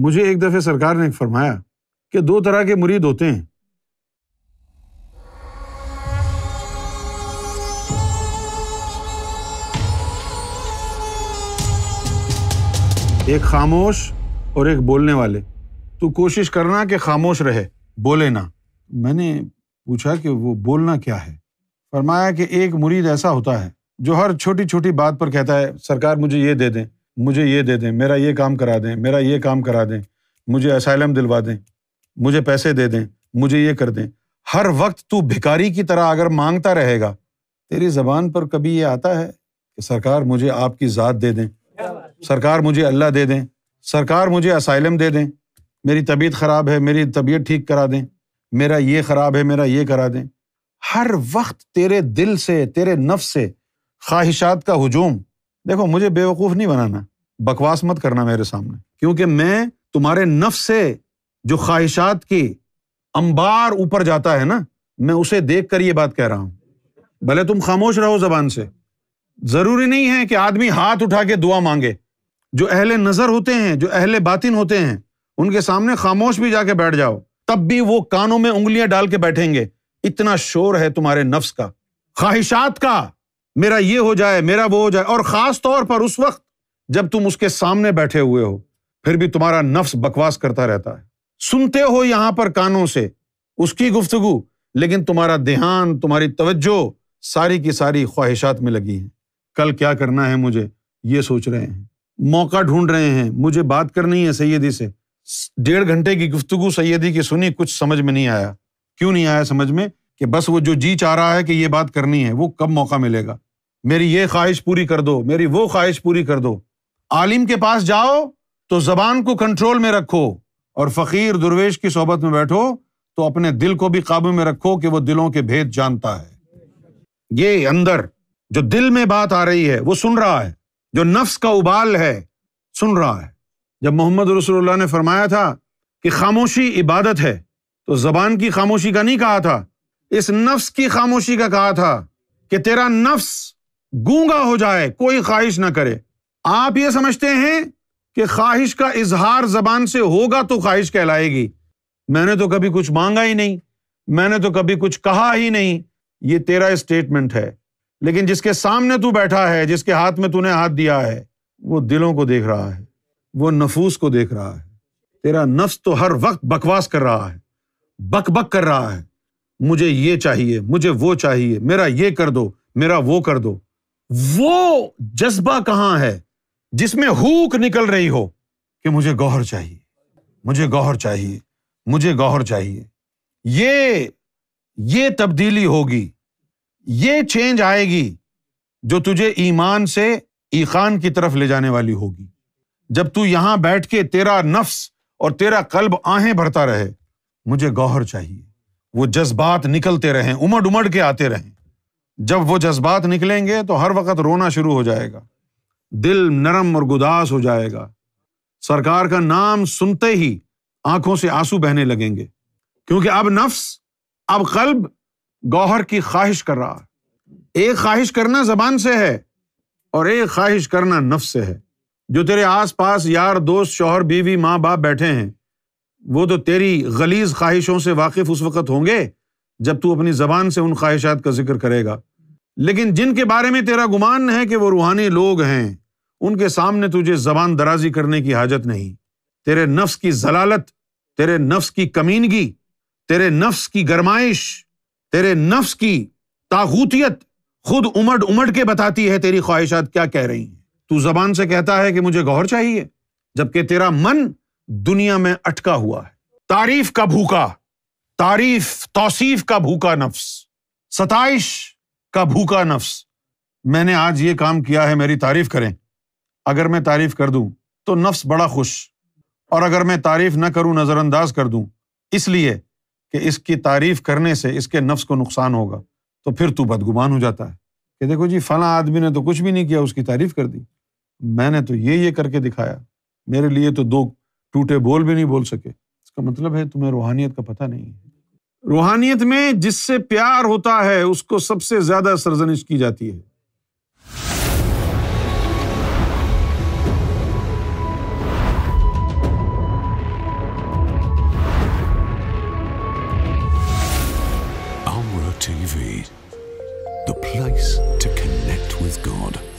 मुझे एक दफ़े सरकार ने फरमाया कि दो तरह के मुरीद होते हैं एक खामोश और एक बोलने वाले तो कोशिश करना कि खामोश रहे बोले ना मैंने पूछा कि वो बोलना क्या है फरमाया कि एक मुरीद ऐसा होता है जो हर छोटी छोटी बात पर कहता है सरकार मुझे ये दे दें मुझे ये दे दें मेरा ये काम करा दें मेरा ये काम करा दें मुझे असायलम दिलवा दें मुझे पैसे दे दें मुझे ये कर दें हर वक्त तू भिकारी की तरह अगर मांगता रहेगा तेरी जबान पर कभी ये आता है कि सरकार मुझे आपकी ज़ात दे दें सरकार मुझे अल्लाह दे दें सरकार मुझे असायलम दे दें मेरी तबीयत ख़राब है मेरी तबीयत ठीक करा दें मेरा ये ख़राब है मेरा ये करा दें हर वक्त तेरे दिल से तेरे नफ से ख्वाहिशात का हजूम देखो मुझे बेवकूफ़ नहीं बनाना बकवास मत करना मेरे सामने क्योंकि मैं तुम्हारे नफ से जो ख्वाहिशात की अंबार ऊपर जाता है ना मैं उसे देख कर ये बात कह रहा हूँ भले तुम खामोश रहो जबान से जरूरी नहीं है कि आदमी हाथ उठा के दुआ मांगे जो अहले नजर होते हैं जो अहले बातिन होते हैं उनके सामने खामोश भी जाके बैठ जाओ तब भी वो कानों में उंगलियां डाल के बैठेंगे इतना शोर है तुम्हारे नफ्स का ख्वाहिशात का मेरा ये हो जाए मेरा वो हो जाए और खास तौर पर उस वक्त जब तुम उसके सामने बैठे हुए हो फिर भी तुम्हारा नफ्स बकवास करता रहता है सुनते हो यहां पर कानों से उसकी गुफ्तगु लेकिन तुम्हारा ध्यान तुम्हारी तवज्जो सारी की सारी ख्वाहिशात में लगी है कल क्या करना है मुझे ये सोच रहे हैं मौका ढूंढ रहे हैं मुझे बात करनी है सैयदी से डेढ़ घंटे की गुफ्तगु सैयदी की सुनी कुछ समझ में नहीं आया क्यों नहीं आया समझ में कि बस वो जो जी चाह रहा है कि ये बात करनी है वो कब मौका मिलेगा मेरी ये ख्वाहिश पूरी कर दो मेरी वो ख्वाहिश पूरी कर दो आलिम के पास जाओ तो जबान को कंट्रोल में रखो और फकीर दुर्वेश की सोहबत में बैठो तो अपने दिल को भी काबू में रखो कि वो दिलों के भेद जानता है ये अंदर जो दिल में बात आ रही है वो सुन रहा है जो नफ्स का उबाल है सुन रहा है जब मोहम्मद रसोल्ला ने फरमाया था कि खामोशी इबादत है तो जबान की खामोशी का नहीं कहा था इस नफ्स की खामोशी का कहा था कि तेरा नफ्स गूंगा हो जाए कोई ख्वाहिश ना करे आप ये समझते हैं कि ख्वाहिश का इजहार जबान से होगा तो ख्वाहिश कहलाएगी मैंने तो कभी कुछ मांगा ही नहीं मैंने तो कभी कुछ कहा ही नहीं ये तेरा स्टेटमेंट है लेकिन जिसके सामने तू बैठा है जिसके हाथ में तूने हाथ दिया है वो दिलों को देख रहा है वो नफूस को देख रहा है तेरा नफ्स तो हर वक्त बकवास कर रहा है बक बक कर रहा है मुझे ये चाहिए मुझे वो चाहिए मेरा ये कर दो मेरा वो कर दो वो जज्बा कहाँ है जिसमें हुक निकल रही हो कि मुझे गौहर चाहिए मुझे गौहर चाहिए मुझे गौहर चाहिए ये ये तब्दीली होगी ये चेंज आएगी जो तुझे ईमान से ईखान की तरफ ले जाने वाली होगी जब तू यहां बैठ के तेरा नफ्स और तेरा कल्ब आहें भरता रहे मुझे गौहर चाहिए वो जज्बात निकलते रहें उमड़ उमड़ के आते रहें जब वो जज्बात निकलेंगे तो हर वक्त रोना शुरू हो जाएगा दिल नरम और गुदास हो जाएगा सरकार का नाम सुनते ही आंखों से आंसू बहने लगेंगे क्योंकि अब नफ्स अब कल्ब गौहर की ख्वाहिश कर रहा एक ख्वाहिश करना जबान से है और एक ख्वाहिश करना नफ्स से है जो तेरे आस पास यार दोस्त शोहर बीवी माँ बाप बैठे हैं वो तो तेरी गलीज ख्वाहिशों से वाकिफ़ उस वक़्त होंगे जब तू अपनी ज़बान से उन ख्वाहिशात का जिक्र करेगा लेकिन जिनके बारे में तेरा गुमान है कि वो रूहानी लोग हैं उनके सामने तुझे ज़बान दराजी करने की हाजत नहीं तेरे नफ्स की जलालत तेरे नफ्स की कमीनगी तेरे नफ्स की गरमाइश तेरे नफ्स की ताकूतियत खुद उमड़ उमड़ के बताती है तेरी ख्वाहिशात क्या कह रही हैं तू जबान से कहता है कि मुझे गौर चाहिए जबकि तेरा मन दुनिया में अटका हुआ है तारीफ का भूखा तारीफ तोसीफ का भूखा नफ्स सताइश का भूखा नफ्स मैंने आज ये काम किया है मेरी तारीफ करें अगर मैं तारीफ कर दूं तो नफ्स बड़ा खुश और अगर मैं तारीफ ना करूं नज़रअंदाज कर दूं इसलिए कि इसकी तारीफ करने से इसके नफ्स को नुकसान होगा तो फिर तू बदगुमान हो जाता है कि देखो जी फला आदमी ने तो कुछ भी नहीं किया उसकी तारीफ कर दी मैंने तो ये ये करके दिखाया मेरे लिए तो दो टूटे बोल भी नहीं बोल सके इसका मतलब है तुम्हें रूहानियत का पता नहीं है रूहानियत में जिससे प्यार होता है उसको सबसे ज्यादा सरजनिश की जाती है TV, the place to connect with God.